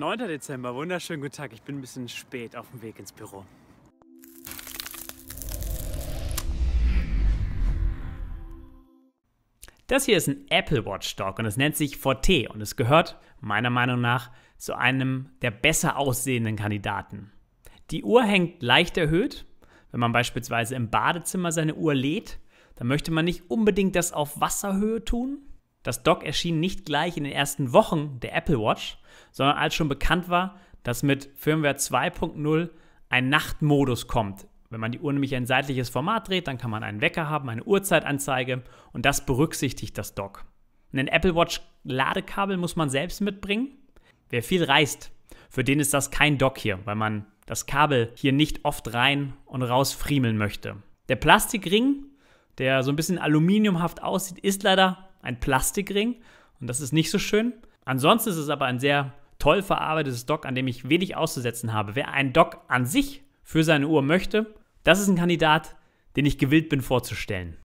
9. Dezember, wunderschönen guten Tag. Ich bin ein bisschen spät auf dem Weg ins Büro. Das hier ist ein Apple Watch Stock und es nennt sich Forte und es gehört meiner Meinung nach zu einem der besser aussehenden Kandidaten. Die Uhr hängt leicht erhöht. Wenn man beispielsweise im Badezimmer seine Uhr lädt, dann möchte man nicht unbedingt das auf Wasserhöhe tun, das Dock erschien nicht gleich in den ersten Wochen der Apple Watch, sondern als schon bekannt war, dass mit Firmware 2.0 ein Nachtmodus kommt. Wenn man die Uhr nämlich ein seitliches Format dreht, dann kann man einen Wecker haben, eine Uhrzeitanzeige und das berücksichtigt das Dock. Ein Apple Watch Ladekabel muss man selbst mitbringen. Wer viel reist, für den ist das kein Dock hier, weil man das Kabel hier nicht oft rein und raus friemeln möchte. Der Plastikring, der so ein bisschen aluminiumhaft aussieht, ist leider ein Plastikring und das ist nicht so schön. Ansonsten ist es aber ein sehr toll verarbeitetes Dock, an dem ich wenig auszusetzen habe. Wer ein Dock an sich für seine Uhr möchte, das ist ein Kandidat, den ich gewillt bin vorzustellen.